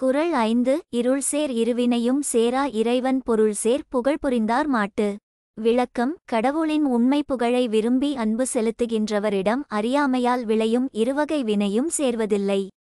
குரல் ஐந்து இருள் சேர் இருவினையும் சேரா இறைவன் சேர் புகழ் புரிந்தார் மாட்டு விளக்கம் கடவுளின் உண்மை புகழை விரும்பி அன்பு செலுத்துகின்றவரிடம் அறியாமையால் விளையும் இருவகை வினையும் சேர்வதில்லை